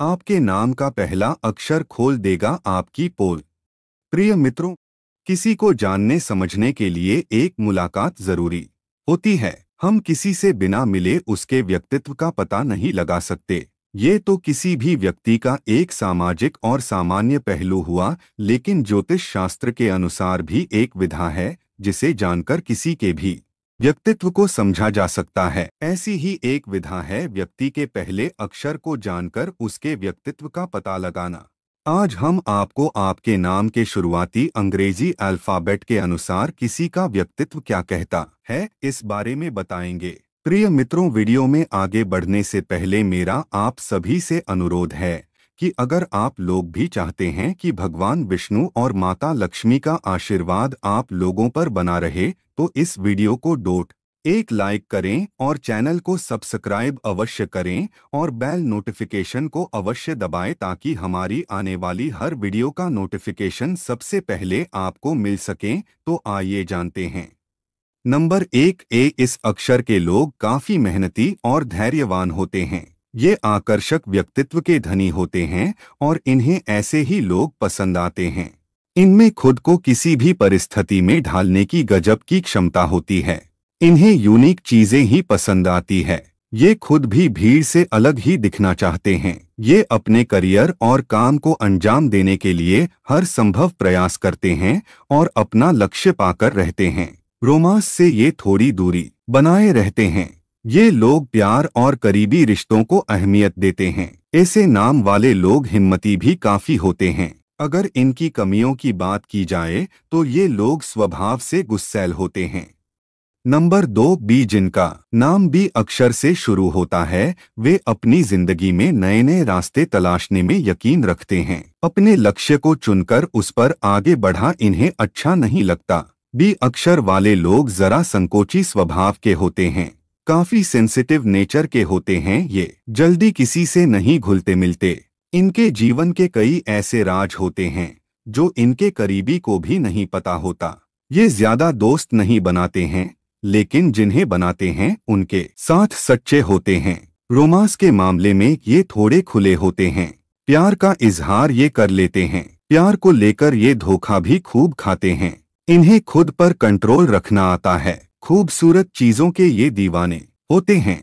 आपके नाम का पहला अक्षर खोल देगा आपकी पोल प्रिय मित्रों किसी को जानने समझने के लिए एक मुलाकात जरूरी होती है हम किसी से बिना मिले उसके व्यक्तित्व का पता नहीं लगा सकते ये तो किसी भी व्यक्ति का एक सामाजिक और सामान्य पहलू हुआ लेकिन ज्योतिष शास्त्र के अनुसार भी एक विधा है जिसे जानकर किसी के भी व्यक्तित्व को समझा जा सकता है ऐसी ही एक विधा है व्यक्ति के पहले अक्षर को जानकर उसके व्यक्तित्व का पता लगाना आज हम आपको आपके नाम के शुरुआती अंग्रेजी अल्फाबेट के अनुसार किसी का व्यक्तित्व क्या कहता है इस बारे में बताएंगे प्रिय मित्रों वीडियो में आगे बढ़ने से पहले मेरा आप सभी से अनुरोध है कि अगर आप लोग भी चाहते हैं कि भगवान विष्णु और माता लक्ष्मी का आशीर्वाद आप लोगों पर बना रहे तो इस वीडियो को डोट एक लाइक करें और चैनल को सब्सक्राइब अवश्य करें और बेल नोटिफिकेशन को अवश्य दबाएं ताकि हमारी आने वाली हर वीडियो का नोटिफिकेशन सबसे पहले आपको मिल सके तो आइए जानते हैं नंबर एक ए इस अक्षर के लोग काफ़ी मेहनती और धैर्यवान होते हैं ये आकर्षक व्यक्तित्व के धनी होते हैं और इन्हें ऐसे ही लोग पसंद आते हैं इनमें खुद को किसी भी परिस्थिति में ढालने की गजब की क्षमता होती है इन्हें यूनिक चीजें ही पसंद आती है ये खुद भी भीड़ से अलग ही दिखना चाहते हैं ये अपने करियर और काम को अंजाम देने के लिए हर संभव प्रयास करते हैं और अपना लक्ष्य पाकर रहते हैं रोमांस से ये थोड़ी दूरी बनाए रहते हैं ये लोग प्यार और करीबी रिश्तों को अहमियत देते हैं ऐसे नाम वाले लोग हिम्मती भी काफ़ी होते हैं अगर इनकी कमियों की बात की जाए तो ये लोग स्वभाव से गुस्सैल होते हैं नंबर दो बी जिनका नाम बी अक्षर से शुरू होता है वे अपनी जिंदगी में नए नए रास्ते तलाशने में यकीन रखते हैं अपने लक्ष्य को चुनकर उस पर आगे बढ़ा इन्हें अच्छा नहीं लगता बी अक्षर वाले लोग जरा संकोची स्वभाव के होते हैं काफी सेंसिटिव नेचर के होते हैं ये जल्दी किसी से नहीं घुलते मिलते इनके जीवन के कई ऐसे राज होते हैं जो इनके करीबी को भी नहीं पता होता ये ज्यादा दोस्त नहीं बनाते हैं लेकिन जिन्हें बनाते हैं उनके साथ सच्चे होते हैं रोमांस के मामले में ये थोड़े खुले होते हैं प्यार का इजहार ये कर लेते हैं प्यार को लेकर ये धोखा भी खूब खाते हैं इन्हें खुद पर कंट्रोल रखना आता है खूबसूरत चीजों के ये दीवाने होते हैं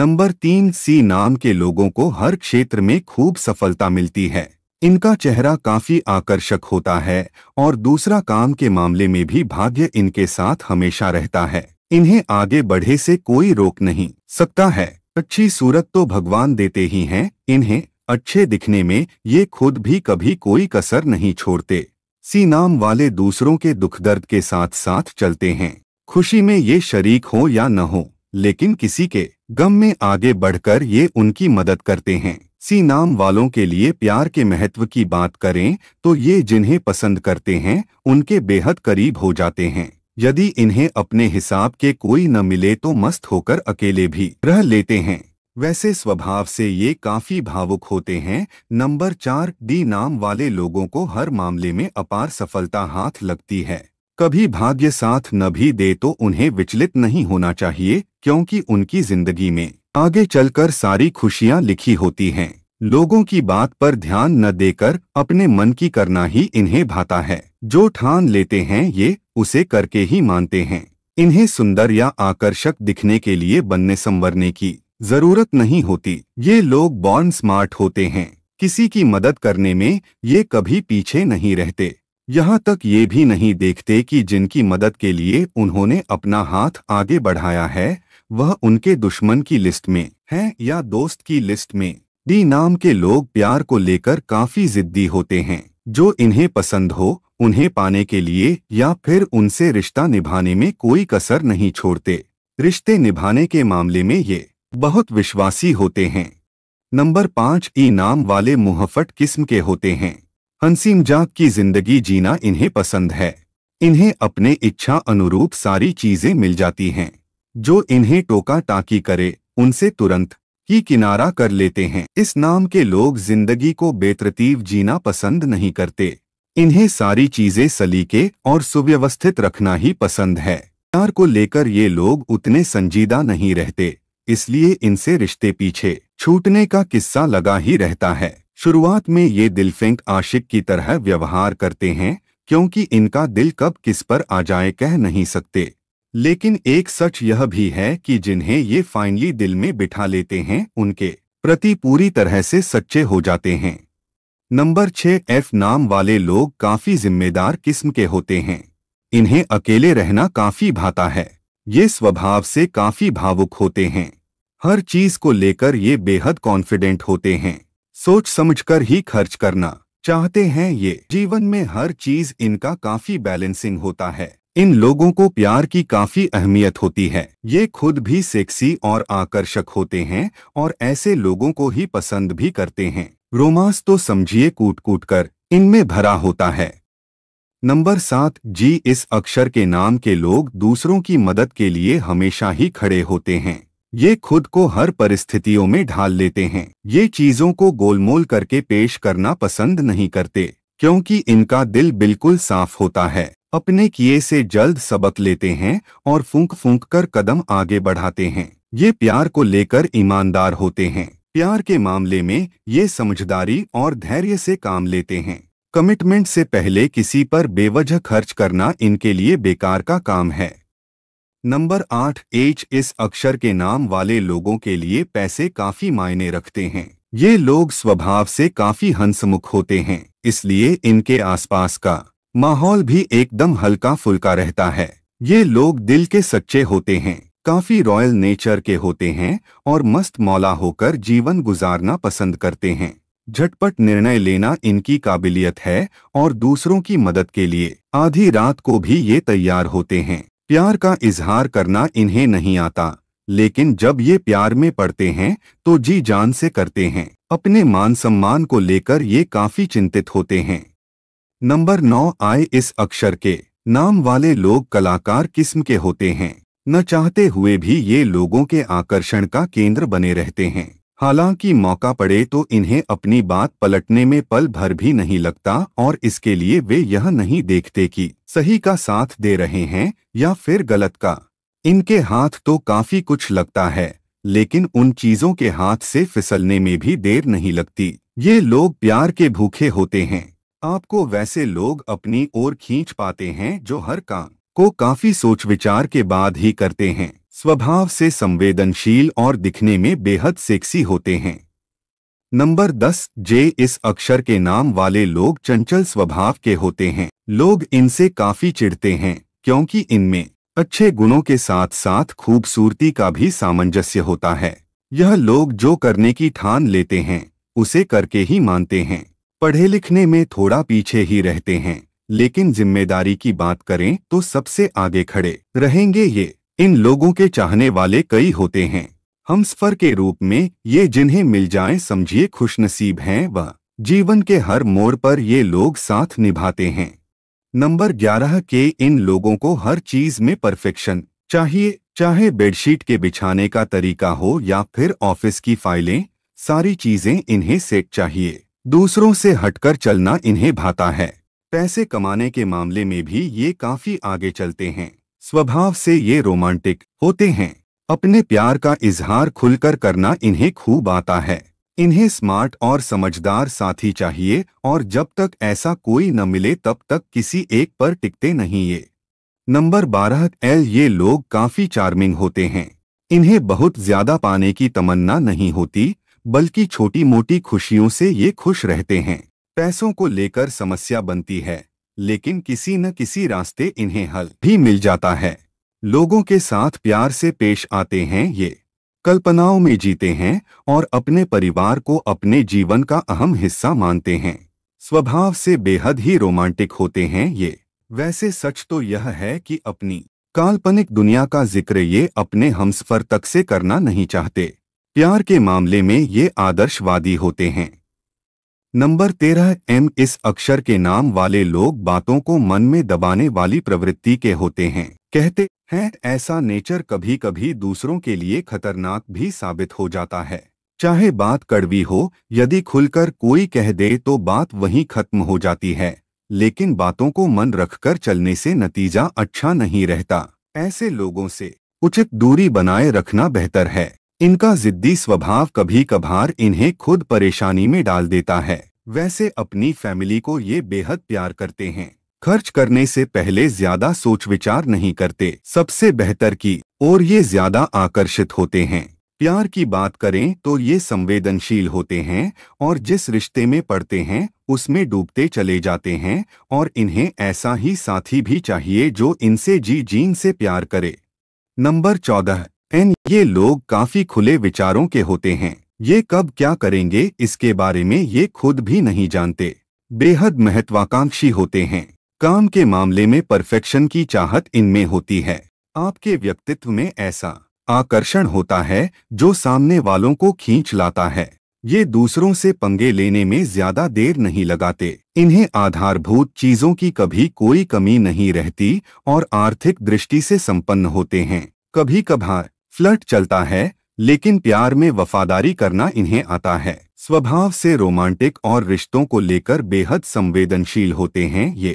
नंबर तीन सी नाम के लोगों को हर क्षेत्र में खूब सफलता मिलती है इनका चेहरा काफी आकर्षक होता है और दूसरा काम के मामले में भी भाग्य इनके साथ हमेशा रहता है इन्हें आगे बढ़े से कोई रोक नहीं सकता है अच्छी सूरत तो भगवान देते ही हैं इन्हें अच्छे दिखने में ये खुद भी कभी कोई कसर नहीं छोड़ते सी नाम वाले दूसरों के दुख दर्द के साथ साथ चलते हैं खुशी में ये शरीक हो या न हो लेकिन किसी के गम में आगे बढ़कर ये उनकी मदद करते हैं सी नाम वालों के लिए प्यार के महत्व की बात करें तो ये जिन्हें पसंद करते हैं उनके बेहद करीब हो जाते हैं यदि इन्हें अपने हिसाब के कोई न मिले तो मस्त होकर अकेले भी रह लेते हैं वैसे स्वभाव से ये काफी भावुक होते हैं नंबर चार डी नाम वाले लोगों को हर मामले में अपार सफलता हाथ लगती है कभी भाग्य साथ न भी दे तो उन्हें विचलित नहीं होना चाहिए क्योंकि उनकी जिंदगी में आगे चलकर सारी खुशियां लिखी होती हैं लोगों की बात पर ध्यान न देकर अपने मन की करना ही इन्हें भाता है जो ठान लेते हैं ये उसे करके ही मानते हैं इन्हें सुंदर या आकर्षक दिखने के लिए बनने संवरने की जरूरत नहीं होती ये लोग बॉर्न स्मार्ट होते हैं किसी की मदद करने में ये कभी पीछे नहीं रहते यहाँ तक ये भी नहीं देखते कि जिनकी मदद के लिए उन्होंने अपना हाथ आगे बढ़ाया है वह उनके दुश्मन की लिस्ट में है या दोस्त की लिस्ट में डी नाम के लोग प्यार को लेकर काफी जिद्दी होते हैं जो इन्हें पसंद हो उन्हें पाने के लिए या फिर उनसे रिश्ता निभाने में कोई कसर नहीं छोड़ते रिश्ते निभाने के मामले में ये बहुत विश्वासी होते हैं नंबर पाँच ई नाम वाले मुहफट किस्म के होते हैं हंसीम जाग की जिंदगी जीना इन्हें पसंद है इन्हें अपने इच्छा अनुरूप सारी चीजें मिल जाती हैं जो इन्हें टोका टाकी करे उनसे तुरंत ही किनारा कर लेते हैं इस नाम के लोग जिंदगी को बेतरतीब जीना पसंद नहीं करते इन्हें सारी चीजें सलीके और सुव्यवस्थित रखना ही पसंद है प्यार को लेकर ये लोग उतने संजीदा नहीं रहते इसलिए इनसे रिश्ते पीछे छूटने का किस्सा लगा ही रहता है शुरुआत में ये दिलफेंक आशिक की तरह व्यवहार करते हैं क्योंकि इनका दिल कब किस पर आ जाए कह नहीं सकते लेकिन एक सच यह भी है कि जिन्हें ये फाइनली दिल में बिठा लेते हैं उनके प्रति पूरी तरह से सच्चे हो जाते हैं नंबर छः एफ नाम वाले लोग काफ़ी जिम्मेदार किस्म के होते हैं इन्हें अकेले रहना काफ़ी भाता है ये स्वभाव से काफ़ी भावुक होते हैं हर चीज़ को लेकर ये बेहद कॉन्फिडेंट होते हैं सोच समझकर ही खर्च करना चाहते हैं ये जीवन में हर चीज इनका काफी बैलेंसिंग होता है इन लोगों को प्यार की काफी अहमियत होती है ये खुद भी सेक्सी और आकर्षक होते हैं और ऐसे लोगों को ही पसंद भी करते हैं रोमांस तो समझिए कूट कूट कर इनमें भरा होता है नंबर सात जी इस अक्षर के नाम के लोग दूसरों की मदद के लिए हमेशा ही खड़े होते हैं ये खुद को हर परिस्थितियों में ढाल लेते हैं ये चीजों को गोलमोल करके पेश करना पसंद नहीं करते क्योंकि इनका दिल बिल्कुल साफ होता है अपने किए से जल्द सबक लेते हैं और फूंक फूंक कर कदम आगे बढ़ाते हैं ये प्यार को लेकर ईमानदार होते हैं प्यार के मामले में ये समझदारी और धैर्य से काम लेते हैं कमिटमेंट से पहले किसी पर बेवजह खर्च करना इनके लिए बेकार का काम है नंबर आठ एच इस अक्षर के नाम वाले लोगों के लिए पैसे काफी मायने रखते हैं ये लोग स्वभाव से काफी हंसमुख होते हैं इसलिए इनके आसपास का माहौल भी एकदम हल्का फुल्का रहता है ये लोग दिल के सच्चे होते हैं काफी रॉयल नेचर के होते हैं और मस्त मौला होकर जीवन गुजारना पसंद करते हैं झटपट निर्णय लेना इनकी काबिलियत है और दूसरों की मदद के लिए आधी रात को भी ये तैयार होते हैं प्यार का इजहार करना इन्हें नहीं आता लेकिन जब ये प्यार में पड़ते हैं तो जी जान से करते हैं अपने मान सम्मान को लेकर ये काफी चिंतित होते हैं नंबर नौ आए इस अक्षर के नाम वाले लोग कलाकार किस्म के होते हैं न चाहते हुए भी ये लोगों के आकर्षण का केंद्र बने रहते हैं हालांकि मौका पड़े तो इन्हें अपनी बात पलटने में पल भर भी नहीं लगता और इसके लिए वे यह नहीं देखते कि सही का साथ दे रहे हैं या फिर गलत का इनके हाथ तो काफी कुछ लगता है लेकिन उन चीजों के हाथ से फिसलने में भी देर नहीं लगती ये लोग प्यार के भूखे होते हैं आपको वैसे लोग अपनी ओर खींच पाते हैं जो हर काम को काफी सोच विचार के बाद ही करते हैं स्वभाव से संवेदनशील और दिखने में बेहद सेक्सी होते हैं नंबर 10 जे इस अक्षर के नाम वाले लोग चंचल स्वभाव के होते हैं लोग इनसे काफी चिढ़ते हैं क्योंकि इनमें अच्छे गुणों के साथ साथ खूबसूरती का भी सामंजस्य होता है यह लोग जो करने की ठान लेते हैं उसे करके ही मानते हैं पढ़े लिखने में थोड़ा पीछे ही रहते हैं लेकिन जिम्मेदारी की बात करें तो सबसे आगे खड़े रहेंगे ये इन लोगों के चाहने वाले कई होते हैं हम सफर के रूप में ये जिन्हें मिल जाए समझिए खुशनसीब हैं व जीवन के हर मोड़ पर ये लोग साथ निभाते हैं नंबर ग्यारह के इन लोगों को हर चीज में परफेक्शन चाहिए चाहे बेडशीट के बिछाने का तरीका हो या फिर ऑफिस की फाइलें सारी चीजें इन्हें सेट चाहिए दूसरों से हटकर चलना इन्हें भाता है पैसे कमाने के मामले में भी ये काफी आगे चलते हैं स्वभाव से ये रोमांटिक होते हैं अपने प्यार का इजहार खुलकर करना इन्हें खूब आता है इन्हें स्मार्ट और समझदार साथी चाहिए और जब तक ऐसा कोई न मिले तब तक किसी एक पर टिकते नहीं ये नंबर बारह एल ये लोग काफ़ी चार्मिंग होते हैं इन्हें बहुत ज़्यादा पाने की तमन्ना नहीं होती बल्कि छोटी मोटी खुशियों से ये खुश रहते हैं पैसों को लेकर समस्या बनती है लेकिन किसी न किसी रास्ते इन्हें हल भी मिल जाता है लोगों के साथ प्यार से पेश आते हैं ये कल्पनाओं में जीते हैं और अपने परिवार को अपने जीवन का अहम हिस्सा मानते हैं स्वभाव से बेहद ही रोमांटिक होते हैं ये वैसे सच तो यह है कि अपनी काल्पनिक दुनिया का जिक्र ये अपने हमसफर तक से करना नहीं चाहते प्यार के मामले में ये आदर्शवादी होते हैं नंबर तेरह एम इस अक्षर के नाम वाले लोग बातों को मन में दबाने वाली प्रवृत्ति के होते हैं कहते हैं ऐसा नेचर कभी कभी दूसरों के लिए खतरनाक भी साबित हो जाता है चाहे बात कड़वी हो यदि खुलकर कोई कह दे तो बात वहीं खत्म हो जाती है लेकिन बातों को मन रखकर चलने से नतीजा अच्छा नहीं रहता ऐसे लोगों से उचित दूरी बनाए रखना बेहतर है इनका जिद्दी स्वभाव कभी कभार इन्हें खुद परेशानी में डाल देता है वैसे अपनी फैमिली को ये बेहद प्यार करते हैं खर्च करने से पहले ज्यादा सोच विचार नहीं करते सबसे बेहतर की और ये ज्यादा आकर्षित होते हैं प्यार की बात करें तो ये संवेदनशील होते हैं और जिस रिश्ते में पड़ते हैं उसमें डूबते चले जाते हैं और इन्हें ऐसा ही साथी भी चाहिए जो इनसे जी जीन से प्यार करे नंबर चौदह एन ये लोग काफी खुले विचारों के होते हैं ये कब क्या करेंगे इसके बारे में ये खुद भी नहीं जानते बेहद महत्वाकांक्षी होते हैं काम के मामले में परफेक्शन की चाहत इनमें होती है आपके व्यक्तित्व में ऐसा आकर्षण होता है जो सामने वालों को खींच लाता है ये दूसरों से पंगे लेने में ज्यादा देर नहीं लगाते इन्हें आधारभूत चीजों की कभी कोई कमी नहीं रहती और आर्थिक दृष्टि से संपन्न होते हैं कभी कभार फ्लर्ट चलता है लेकिन प्यार में वफादारी करना इन्हें आता है स्वभाव से रोमांटिक और रिश्तों को लेकर बेहद संवेदनशील होते हैं ये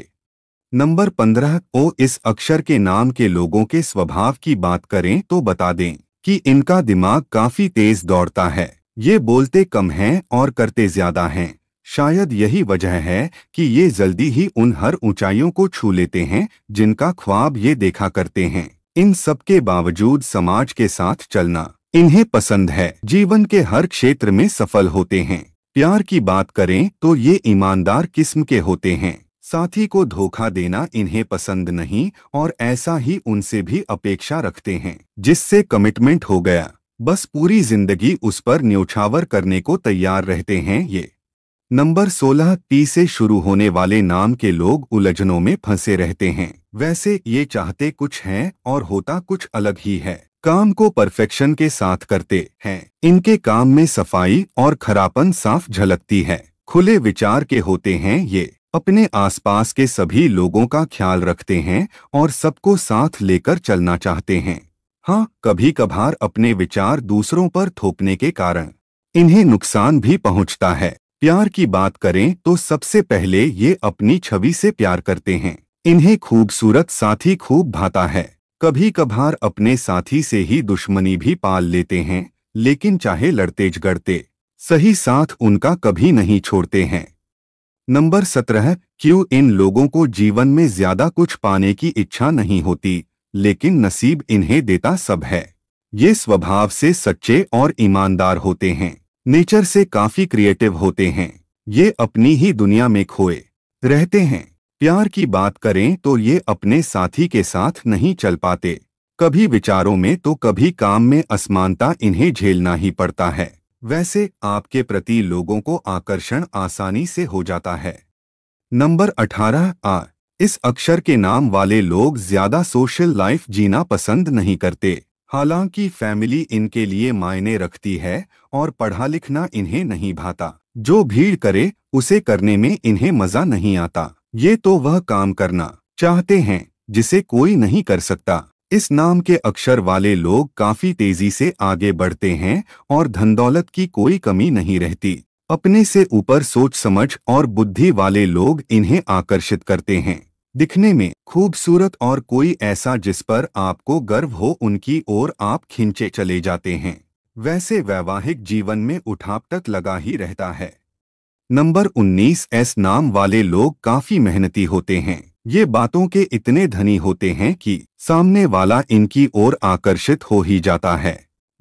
नंबर पंद्रह ओ इस अक्षर के नाम के लोगों के स्वभाव की बात करें तो बता दें कि इनका दिमाग काफी तेज दौड़ता है ये बोलते कम हैं और करते ज्यादा हैं शायद यही वजह है कि ये जल्दी ही उन हर ऊंचाइयों को छू लेते हैं जिनका ख्वाब ये देखा करते हैं इन सब के बावजूद समाज के साथ चलना इन्हें पसंद है जीवन के हर क्षेत्र में सफल होते हैं प्यार की बात करें तो ये ईमानदार किस्म के होते हैं साथी को धोखा देना इन्हें पसंद नहीं और ऐसा ही उनसे भी अपेक्षा रखते हैं जिससे कमिटमेंट हो गया बस पूरी जिंदगी उस पर न्योछावर करने को तैयार रहते हैं ये नंबर 16 पी से शुरू होने वाले नाम के लोग उलझनों में फंसे रहते हैं वैसे ये चाहते कुछ हैं और होता कुछ अलग ही है काम को परफेक्शन के साथ करते हैं इनके काम में सफाई और खरापन साफ झलकती है खुले विचार के होते हैं ये अपने आसपास के सभी लोगों का ख्याल रखते हैं और सबको साथ लेकर चलना चाहते हैं हाँ कभी कभार अपने विचार दूसरों पर थोपने के कारण इन्हें नुकसान भी पहुँचता है प्यार की बात करें तो सबसे पहले ये अपनी छवि से प्यार करते हैं इन्हें खूबसूरत साथी खूब भाता है कभी कभार अपने साथी से ही दुश्मनी भी पाल लेते हैं लेकिन चाहे लड़ते झगड़ते सही साथ उनका कभी नहीं छोड़ते हैं नंबर सत्रह क्यों इन लोगों को जीवन में ज्यादा कुछ पाने की इच्छा नहीं होती लेकिन नसीब इन्हें देता सब है ये स्वभाव से सच्चे और ईमानदार होते हैं नेचर से काफी क्रिएटिव होते हैं ये अपनी ही दुनिया में खोए रहते हैं प्यार की बात करें तो ये अपने साथी के साथ नहीं चल पाते कभी विचारों में तो कभी काम में असमानता इन्हें झेलना ही पड़ता है वैसे आपके प्रति लोगों को आकर्षण आसानी से हो जाता है नंबर 18 आ इस अक्षर के नाम वाले लोग ज्यादा सोशल लाइफ जीना पसंद नहीं करते हालांकि फैमिली इनके लिए मायने रखती है और पढ़ा लिखना इन्हें नहीं भाता जो भीड़ करे उसे करने में इन्हें मजा नहीं आता ये तो वह काम करना चाहते हैं जिसे कोई नहीं कर सकता इस नाम के अक्षर वाले लोग काफी तेजी से आगे बढ़ते हैं और धन दौलत की कोई कमी नहीं रहती अपने से ऊपर सोच समझ और बुद्धि वाले लोग इन्हें आकर्षित करते हैं दिखने में खूबसूरत और कोई ऐसा जिस पर आपको गर्व हो उनकी ओर आप खींचे चले जाते हैं वैसे वैवाहिक जीवन में उठाप तक लगा ही रहता है नंबर 19 एस नाम वाले लोग काफी मेहनती होते हैं ये बातों के इतने धनी होते हैं कि सामने वाला इनकी ओर आकर्षित हो ही जाता है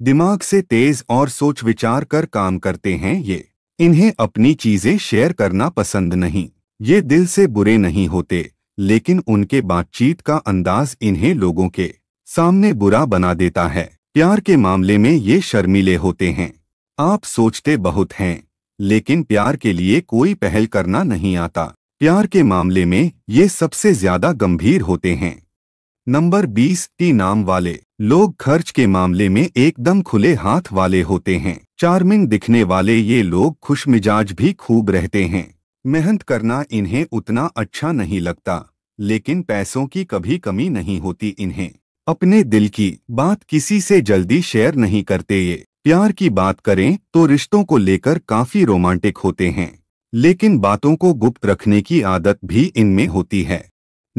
दिमाग से तेज और सोच विचार कर काम करते हैं ये इन्हें अपनी चीजें शेयर करना पसंद नहीं ये दिल से बुरे नहीं होते लेकिन उनके बातचीत का अंदाज इन्हें लोगों के सामने बुरा बना देता है प्यार के मामले में ये शर्मीले होते हैं आप सोचते बहुत हैं लेकिन प्यार के लिए कोई पहल करना नहीं आता प्यार के मामले में ये सबसे ज्यादा गंभीर होते हैं नंबर 20 टी नाम वाले लोग खर्च के मामले में एकदम खुले हाथ वाले होते हैं चार्मिंग दिखने वाले ये लोग खुशमिजाज भी खूब रहते हैं मेहनत करना इन्हें उतना अच्छा नहीं लगता लेकिन पैसों की कभी कमी नहीं होती इन्हें अपने दिल की बात किसी से जल्दी शेयर नहीं करते ये प्यार की बात करें तो रिश्तों को लेकर काफी रोमांटिक होते हैं लेकिन बातों को गुप्त रखने की आदत भी इनमें होती है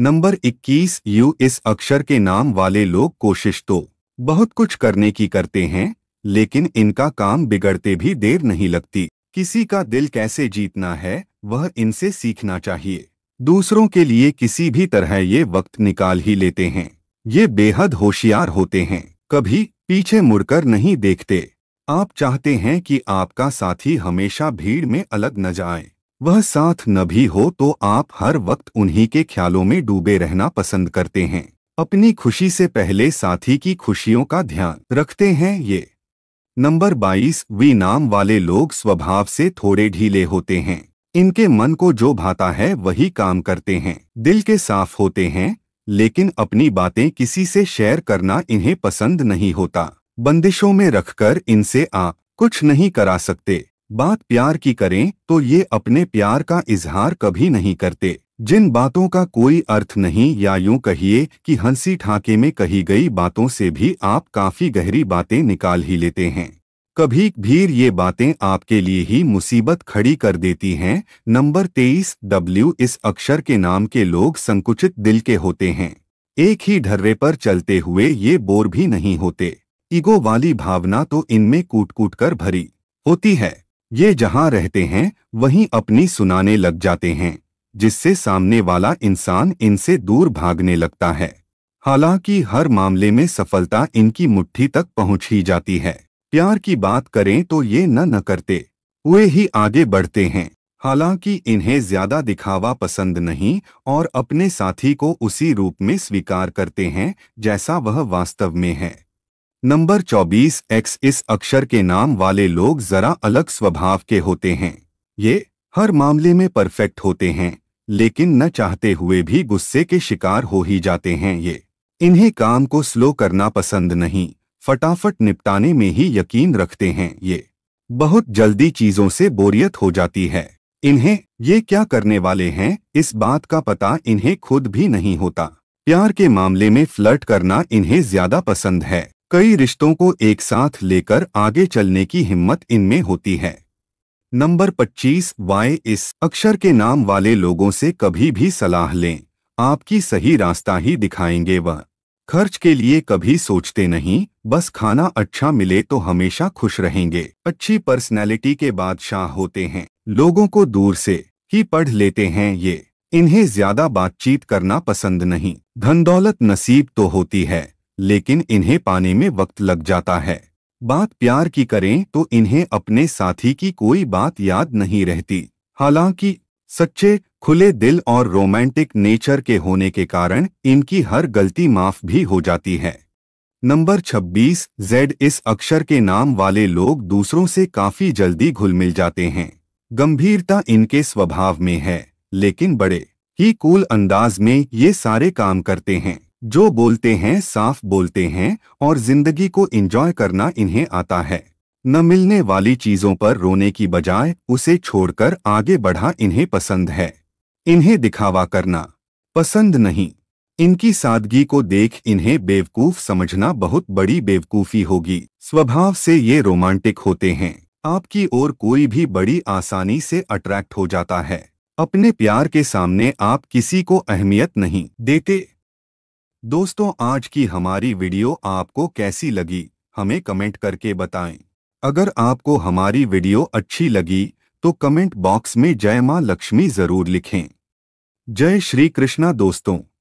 नंबर 21 यू इस अक्षर के नाम वाले लोग कोशिश तो बहुत कुछ करने की करते हैं लेकिन इनका काम बिगड़ते भी देर नहीं लगती किसी का दिल कैसे जीतना है वह इनसे सीखना चाहिए दूसरों के लिए किसी भी तरह ये वक्त निकाल ही लेते हैं ये बेहद होशियार होते हैं कभी पीछे मुड़कर नहीं देखते आप चाहते हैं कि आपका साथी हमेशा भीड़ में अलग न जाए वह साथ न भी हो तो आप हर वक्त उन्हीं के ख्यालों में डूबे रहना पसंद करते हैं अपनी खुशी से पहले साथी की खुशियों का ध्यान रखते हैं ये नंबर 22 वी नाम वाले लोग स्वभाव से थोड़े ढीले होते हैं इनके मन को जो भाता है वही काम करते हैं दिल के साफ होते हैं लेकिन अपनी बातें किसी से शेयर करना इन्हें पसंद नहीं होता बंदिशों में रखकर इनसे आप कुछ नहीं करा सकते बात प्यार की करें तो ये अपने प्यार का इजहार कभी नहीं करते जिन बातों का कोई अर्थ नहीं या यूं कहिए कि हंसी ठाके में कही गई बातों से भी आप काफी गहरी बातें निकाल ही लेते हैं कभी भीर ये बातें आपके लिए ही मुसीबत खड़ी कर देती हैं नंबर तेईस डब्ल्यू इस अक्षर के नाम के लोग संकुचित दिल के होते हैं एक ही ढर्रे पर चलते हुए ये बोर भी नहीं होते ईगो वाली भावना तो इनमें कूट कूट कर भरी होती है ये जहाँ रहते हैं वहीं अपनी सुनाने लग जाते हैं जिससे सामने वाला इंसान इनसे दूर भागने लगता है हालांकि हर मामले में सफलता इनकी मुट्ठी तक पहुँच ही जाती है प्यार की बात करें तो ये न न करते हुए ही आगे बढ़ते हैं हालांकि इन्हें ज्यादा दिखावा पसंद नहीं और अपने साथी को उसी रूप में स्वीकार करते हैं जैसा वह वास्तव में है नंबर 24 एक्स इस अक्षर के नाम वाले लोग जरा अलग स्वभाव के होते हैं ये हर मामले में परफेक्ट होते हैं लेकिन न चाहते हुए भी गुस्से के शिकार हो ही जाते हैं ये इन्हें काम को स्लो करना पसंद नहीं फटाफट निपटाने में ही यकीन रखते हैं ये बहुत जल्दी चीजों से बोरियत हो जाती है इन्हें ये क्या करने वाले हैं इस बात का पता इन्हें खुद भी नहीं होता प्यार के मामले में फ्लर्ट करना इन्हें ज्यादा पसंद है कई रिश्तों को एक साथ लेकर आगे चलने की हिम्मत इनमें होती है नंबर 25 वाय इस अक्षर के नाम वाले लोगों से कभी भी सलाह लें आपकी सही रास्ता ही दिखाएंगे वह खर्च के लिए कभी सोचते नहीं बस खाना अच्छा मिले तो हमेशा खुश रहेंगे अच्छी पर्सनैलिटी के बादशाह होते हैं लोगों को दूर से ही पढ़ लेते हैं ये इन्हें ज्यादा बातचीत करना पसंद नहीं धन दौलत नसीब तो होती है लेकिन इन्हें पाने में वक्त लग जाता है बात प्यार की करें तो इन्हें अपने साथी की कोई बात याद नहीं रहती हालांकि सच्चे खुले दिल और रोमांटिक नेचर के होने के कारण इनकी हर गलती माफ भी हो जाती है नंबर 26 जेड इस अक्षर के नाम वाले लोग दूसरों से काफी जल्दी घुल मिल जाते हैं गंभीरता इनके स्वभाव में है लेकिन बड़े ही कूल अंदाज में ये सारे काम करते हैं जो बोलते हैं साफ बोलते हैं और जिंदगी को इंजॉय करना इन्हें आता है न मिलने वाली चीजों पर रोने की बजाय उसे छोड़कर आगे बढ़ा इन्हें पसंद है इन्हें दिखावा करना पसंद नहीं इनकी सादगी को देख इन्हें बेवकूफ समझना बहुत बड़ी बेवकूफी होगी स्वभाव से ये रोमांटिक होते हैं आपकी ओर कोई भी बड़ी आसानी से अट्रैक्ट हो जाता है अपने प्यार के सामने आप किसी को अहमियत नहीं देते दोस्तों आज की हमारी वीडियो आपको कैसी लगी हमें कमेंट करके बताएं अगर आपको हमारी वीडियो अच्छी लगी तो कमेंट बॉक्स में जय माँ लक्ष्मी ज़रूर लिखें जय श्री कृष्णा दोस्तों